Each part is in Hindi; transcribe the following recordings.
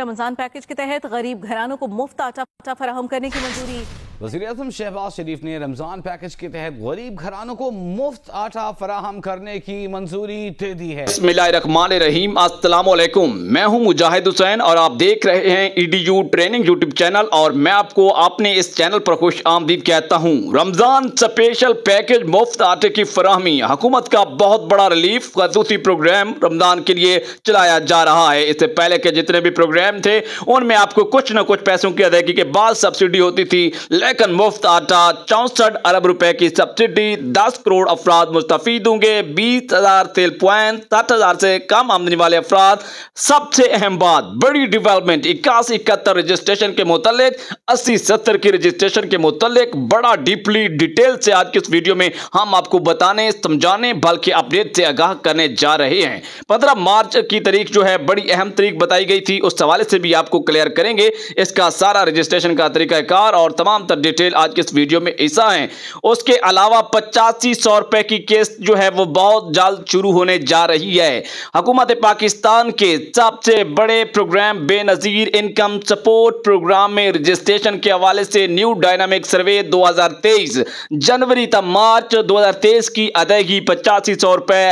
रमजान पैकेज के तहत गरीब घरानों को मुफ्त आटा आटा फराहम करने की मंजूरी वजी अजम शहबाज शरीफ ने रमज़ान पैकेज के तहत गरीब घरानों को मुफ्त आटा फराहम करने की मंजूरी दे दी है बसमान रहीम असलकुम मैं हूँ मुजाहिद हुसैन और आप देख रहे हैं E D U training YouTube channel और मैं आपको अपने इस चैनल पर खुश आमदीद कहता हूँ रमज़ान स्पेशल पैकेज मुफ्त आटे की फराहमी हुकूमत का बहुत बड़ा रिलीफ खसूसी प्रोग्राम रमज़ान के लिए चलाया जा रहा है इससे पहले के जितने भी प्रोग्राम थे उनमें आपको कुछ न कुछ पैसों की अदायगी के बाद सब्सिडी होती थी पैकन मुफ्त आटा चौंसठ अरब रुपए की सब्सिडी 10 करोड़ अफराद मुस्तफ़ होंगे बीस हज़ार सेल पॉइंट सात हज़ार से कम आमदनी वाले अफराद सबसे अहम बात बड़ी डेवलपमेंट इक्यासी इकहत्तर रजिस्ट्रेशन के मुतल अस्सी सत्तर की रजिस्ट्रेशन के मुतल बड़ा डीपली डिटेल से आज की इस वीडियो में हम आपको बताने समझाने बल्कि अपडेट से आगाह करने जा रहे हैं पंद्रह मार्च की तारीख जो है बड़ी अहम तारीख बताई गई थी उस हवाले से भी आपको क्लियर करेंगे इसका सारा रजिस्ट्रेशन का तरीका कार और तमाम तर ज्यादा डिटेल आज के इस वीडियो में ऐसा है उसके अलावा पचासी सौ रुपए की केस जो है वो बहुत जल्द शुरू होने जा रही है हुकूमत पाकिस्तान के सबसे बड़े programme Benazir income support programme में रजिस्ट्रेशन के हवाले से न्यू डायनामिक सर्वे 2023 जनवरी तक मार्च 2023 की अदायगी पचासी सौ रुपए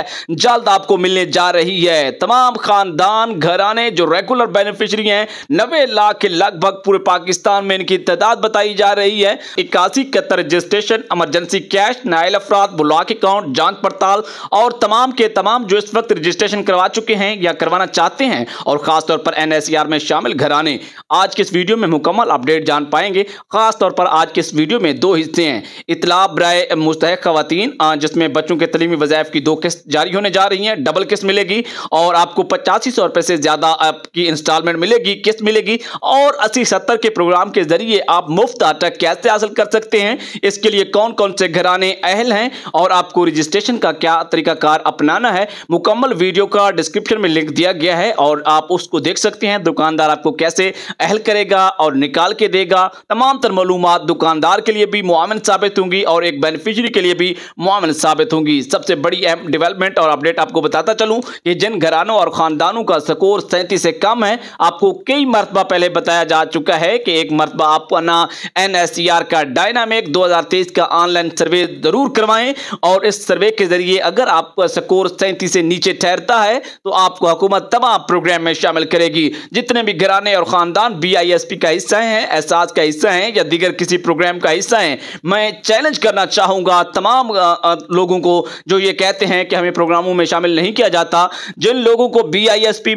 जल्द आपको मिलने जा रही है तमाम खानदान घराने जो रेगुलर बेनिफिशरी हैं नबे लाख के लगभग पूरे पाकिस्तान में इनकी तादाद बताई जा रही रही है इक्यासी इकहत्तर रजिस्ट्रेशन इमरजेंसी कैश नायल अफराद ब्लॉक अकाउंट जांच पड़ताल और तमाम के तमाम जो इस वक्त रजिस्ट्रेशन करवा चुके हैं या करवाना चाहते हैं और खासतौर पर एन में शामिल घराने आज के इस वीडियो में मुकम्मल अपडेट जान पाएंगे खासतौर पर आज के इस वीडियो में दो हिस्से हैं इतला ब्राय मुस्तक खातन जिसमें बच्चों के तलीमी वजायफ की दो किस्त जारी होने जा रही हैं डबल किस्त मिलेगी और आपको पचासी सौ रुपये से ज़्यादा आपकी इंस्टॉलमेंट मिलेगी किस्त मिलेगी और अस्सी सत्तर के प्रोग्राम के जरिए आप मुफ्त आटक कैसे हासिल कर सकते हैं इसके लिए कौन कौन से घराने अहल हैं और आपको रजिस्ट्रेशन का क्या तरीकाकार अपनाना है मुकम्मल वीडियो का डिस्क्रिप्शन में लिंक दिया गया है और आप उसको देख सकते हैं दुकानदार आपको कैसे अहल करेगा और निकाल के देगा तमाम तर मालूम दुकानदार के लिए भी मुआमन साबित होंगी और एक बेनिफिशरी के लिए भी मुआमन साबित होंगी सबसे बड़ी अहम डेवलपमेंट और अपडेट आपको बताता चलूँ कि जिन घरानों और खानदानों का स्कोर सैंतीस से कम है आपको कई मरतबा पहले बताया जा चुका है कि एक मरतबा आपको ना एन एससीआर का डायनामिक 2023 का ऑनलाइन सर्वे जरूर करवाएं और इस सर्वे के जरिए अगर आपका स्कोर सैंतीस से नीचे ठहरता है तो आपको हुकूमत तमाम प्रोग्राम में शामिल करेगी जितने भी घराने और खानदान बीआईएसपी का हिस्सा हैं एहसास का हिस्सा हैं या दीगर किसी प्रोग्राम का हिस्सा हैं मैं चैलेंज करना चाहूँगा तमाम लोगों को जो ये कहते हैं कि हमें प्रोग्रामों में शामिल नहीं किया जाता जिन लोगों को बी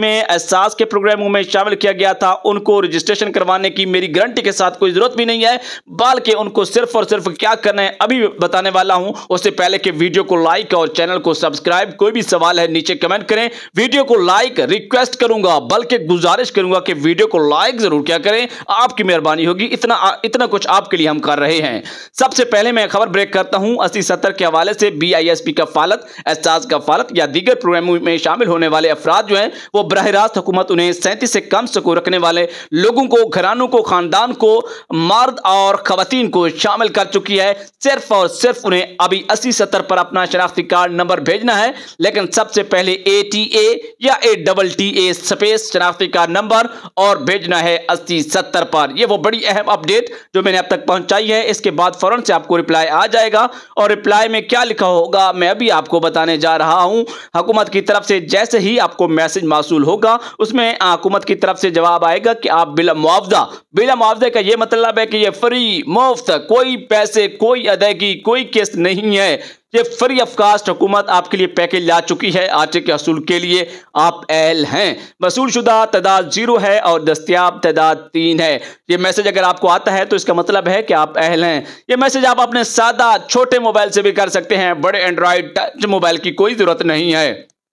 में एहसास के प्रोग्रामों में शामिल किया गया था उनको रजिस्ट्रेशन करवाने की मेरी गारंटी के साथ कोई ज़रूरत भी नहीं है बाल के उनको सिर्फ और सिर्फ क्या करना है अभी बताने वाला हूं उससे पहले के वीडियो को लाइक और चैनल को सब्सक्राइब कोई भी सवाल है नीचे कमेंट करें वीडियो को लाइक रिक्वेस्ट करूंगा बल्कि गुजारिश करूंगा कि वीडियो को लाइक जरूर क्या करें आपकी मेहरबानी होगी इतना इतना कुछ आपके लिए हम कर रहे हैं सबसे पहले मैं खबर ब्रेक करता हूं अस्सी सत्तर के हवाले से बी आई एस पी का फालत एहसास का फालत या दीगर प्रोग्राम में शामिल होने वाले अफराद जो है वो बरह रास्त हुकूमत उन्हें सैंतीस से कम सकूर रखने वाले लोगों को घरानों को खानदान को मर्द और और खातन को शामिल कर चुकी है सिर्फ और सिर्फ उन्हें अभी अस्सी सत्तर पर अपना शनाख्ती कार्ड नंबर भेजना है लेकिन सबसे पहले ए टी ए या A double T A space शनाख्ती कार्ड नंबर और भेजना है अस्सी सत्तर पर यह वो बड़ी अहम अपडेट जो मैंने अब तक पहुंचाई है इसके बाद फौरन से आपको रिप्लाई आ जाएगा और रिप्लाई में क्या लिखा होगा मैं अभी आपको बताने जा रहा हूं हुकूमत की तरफ से जैसे ही आपको मैसेज मासूल होगा उसमें हुकूमत की तरफ से जवाब आएगा कि आप बिला मुआवजा बिला मुआवजे का यह मतलब है कि यह फ्री फ्री मुफ्त कोई पैसे कोई अदायगी कोई किस्त नहीं है ये फ्री ऑफ कास्ट हुकूमत आपके लिए पैकेज ला चुकी है आटे के असूल के लिए आप एल हैं वसूल शुदा तादाद जीरो है और दस्तियाब तादाद तीन है ये मैसेज अगर आपको आता है तो इसका मतलब है कि आप अहल हैं ये मैसेज आप अपने सादा छोटे मोबाइल से भी कर सकते हैं बड़े एंड्रॉयड टच मोबाइल की कोई ज़रूरत नहीं है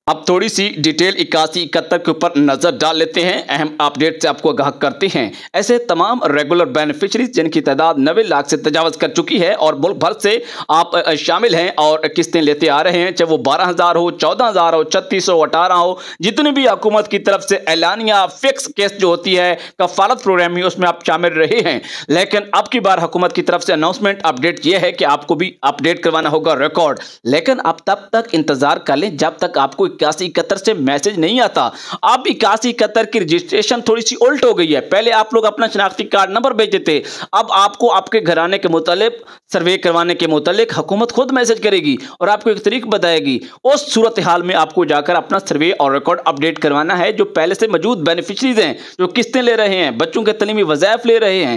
अब थोड़ी सी डिटेल इक्यासी इकहत्तर के ऊपर नज़र डाल लेते हैं अहम अपडेट से आपको आगाह करते हैं ऐसे तमाम रेगुलर बेनिफिशरीज जिनकी तादाद नबे लाख से तजावज कर चुकी है और मुल्क भर से आप शामिल हैं और किस्तें लेते आ रहे हैं चाहे वो बारह हज़ार हो चौदह हज़ार हो छत्तीस हो अठारह हो जितनी भी हुकूमत की तरफ से ऐलानिया फिक्स केस जो होती है कफालत प्रोग्राम ही उसमें आप शामिल रहे हैं लेकिन अब की बार हुकूमत की तरफ से अनाउंसमेंट अपडेट यह है कि आपको भी अपडेट करवाना होगा रिकॉर्ड लेकिन आप तब तक इंतज़ार कर लें जब तक आपको इक्यासी इकहत्तर से मैसेज नहीं आता अब इक्यासी इकहत्तर की रजिस्ट्रेशन थोड़ी सी उल्ट हो गई है पहले आप लोग अपना शनाख्ती कार्ड नंबर भेजते थे अब आपको आपके घराने के मुतालिक सर्वे करवाने के मुतालिक हुकूमत खुद मैसेज करेगी और आपको एक तरीक बताएगी उस सूरत हाल में आपको जाकर अपना सर्वे और रिकॉर्ड अपडेट करवाना है जो पहले से मौजूद बेनिफिशरीज हैं जो किस्तें ले रहे हैं बच्चों के तलीमी वजायफ ले रहे हैं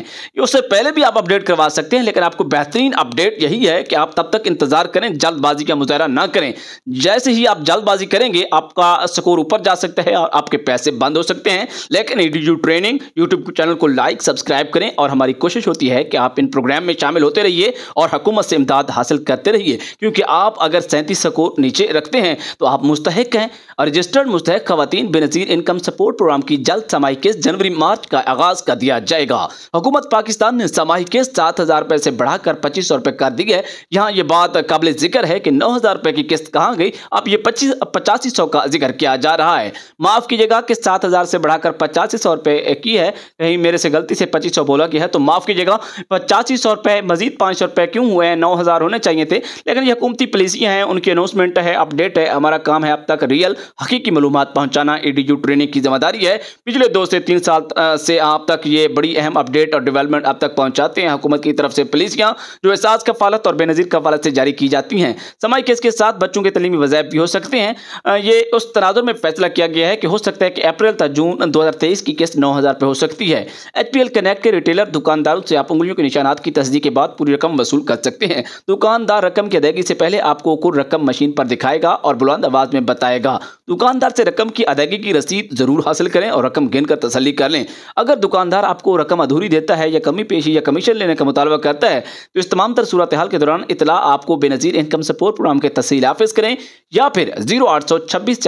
उससे पहले भी आप अपडेट करवा सकते हैं लेकिन आपको बेहतरीन अपडेट यही है कि आप तब तक इंतज़ार करें जल्दबाजी का मुजाहरा ना करें जैसे ही आप जल्दबाजी करेंगे करेंगे आपका स्कोर ऊपर जा सकता है और आपके पैसे बंद हो सकते हैं लेकिन एटीट्यूड ट्रेनिंग यूट्यूब चैनल को लाइक सब्सक्राइब करें और हमारी कोशिश होती है कि आप इन प्रोग्राम में शामिल होते रहिए और हकूमत से इमदाद हासिल करते रहिए क्योंकि आप अगर सैंतीस स्कोर नीचे रखते हैं तो आप मुस्तक हैं रजिस्टर्ड मुस्तक खातन बेनजीर इनकम सपोर्ट प्रोग्राम की जल्द समाई किस्त जनवरी मार्च का आगाज कर दिया जाएगा हुकूमत पाकिस्तान ने समाई किस्त सात हज़ार रुपए से बढ़ाकर पच्चीस सौ रुपए कर दी है यहाँ ये बात काबिल जिक्र है कि नौ हज़ार रुपए की किस्त कहाँ गई अब ये पच्चीस पचास पचासी सौ का जिक्र किया जा रहा है माफ कीजिएगा कि सात हजार से बढ़ाकर पचासी सौ रुपए की है कहीं मेरे से गलती से पच्चीस सौ बोला की है तो माफ कीजिएगा पचासी सौ रुपए मजीद पांच सौ रुपए क्यों हुए हैं नौ हजार होने चाहिए थे लेकिन ये हुकूमती पॉलिसी है उनकी अनाउंसमेंट है अपडेट है हमारा काम है अब तक रियल हकीकी मालूम पहुंचाना ईडीयू e ट्रेनिंग की जिम्मेदारी है पिछले दो से तीन साल से आप तक ये बड़ी अहम अपडेट और डेवलपमेंट अब तक पहुंचाते हैं हुकूमत की तरफ से पॉलिसियाँ जो एहसास कफालत और बेनजीर कफालत से जारी की जाती हैं समय केस के साथ बच्चों के तलीमी वजह भी हो सकते हैं ये उस तनाजुर में फैसला किया गया है कि हो सकता है कि अप्रैल तथा जून 2023 की किस्त नौ हज़ार हो सकती है एच पी एल कनेक्ट के रिटेलर दुकानदारों से आप उंगलियों के निशानात की तस्दीक के बाद पूरी रकम वसूल कर सकते हैं दुकानदार रकम की अदायगी से पहले आपको कुल रकम मशीन पर दिखाएगा और बुलंद आवाज़ में बताएगा दुकानदार से रकम की अदायगी की रसीद ज़रूर हासिल करें और रकम गिन कर तसली कर लें अगर दुकानदार आपको रकम अधूरी देता है या कमी पेशी या कमीशन लेने का मुतालबा करता है तो इस तमाम तर सूरत हाल के दौरान इतला आपको बेनज़ीर इनकम सपोर्ट प्रोग्राम के तहसील हाफिज करें या फिर जीरो आठ सौ छब्बीस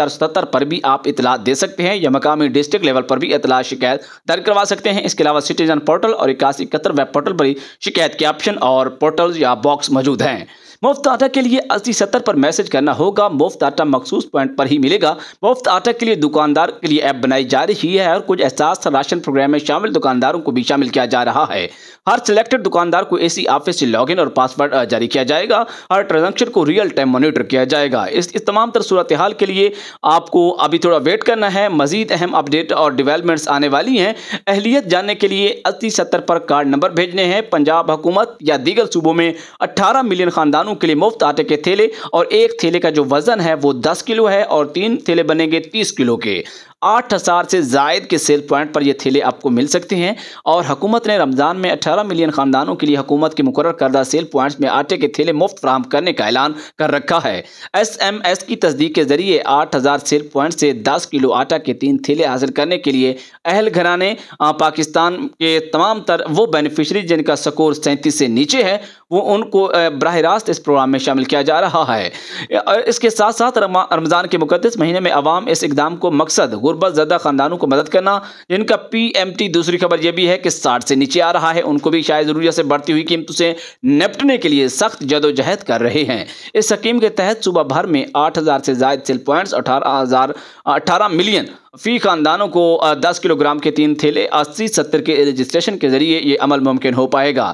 पर भी आप इतला दे सकते हैं या मकामी डिस्ट्रिक्ट लेवल पर भी इतला शिकायत दर्ज करवा सकते हैं इसके अलावा सिटीजन पोर्टल और इक्यासी इकहत्तर वेब पोर्टल पर ही शिकायत के ऑप्शन और पोर्टल या बॉक्स मौजूद हैं मुफ्त आटा के लिए अस्सी सत्तर पर मैसेज करना होगा मुफ्त आटा मखसूस पॉइंट पर ही मिलेगा मुफ्त आटा के लिए दुकानदार के लिए ऐप बनाई जा रही है और कुछ एहसास राशन प्रोग्राम में शामिल दुकानदारों को भी शामिल किया जा रहा है हर सिलेक्टेड दुकानदार को एसी ऑफिस से लॉगिन और पासवर्ड जारी किया जाएगा हर ट्रांजेक्शन को रियल टाइम मॉनिटर किया जाएगा इस, इस तमाम तर सूरत हाल के लिए आपको अभी थोड़ा वेट करना है मजीद अहम अपडेट और डिवेलपमेंट्स आने वाली हैं अहलियत जानने के लिए अस्सी सत्तर पर कार्ड नंबर भेजने हैं पंजाब हुकूमत या दीगर सूबों में अट्ठारह मिलियन खानदानों किसानों के लिए मुफ्त आटे के थैले और एक थैले का जो वजन है वो दस किलो है और तीन थैले बनेंगे तीस किलो के आठ हज़ार से जायद के सेल पॉइंट पर ये थैले आपको मिल सकते हैं और हुकूमत ने रमज़ान में 18 मिलियन ख़ानदानों के लिए हुकूमत के मुकर करदा सेल पॉइंट्स में आटे के थैले मुफ्त फ्राहम करने का ऐलान कर रखा है एस एम एस की तस्दीक के ज़रिए आठ हज़ार सेल पॉइंट से दस किलो आटा के तीन थैले हासिल करने के लिए अहल घराने पाकिस्तान के तमाम तर वो बेनिफिशरी जिनका स्कोर सैंतीस से नीचे है वो उनको बरह रास्त इस प्रोग्राम में शामिल किया जा रहा है और इसके साथ साथ रमज़ान के मुकदस महीने में आवाम इस इकदाम को मकसद गुरबत ज़दा ख़ानदानों को मदद करना जिनका पी एम टी दूसरी खबर यह भी है कि साठ से नीचे आ रहा है उनको भी शायद ज़रूरत से बढ़ती हुई कीमतों से निपटने के लिए सख्त जदोजहद कर रहे हैं इस स्कीम के तहत सुबह भर में आठ हज़ार से जायद सेल पॉइंट्स अठारह हज़ार अठारह मिलियन फी खानदानों को 10 किलोग्राम के तीन थैले अस्सी सत्तर के रजिस्ट्रेशन के जरिए ये अमल मुमकिन हो पाएगा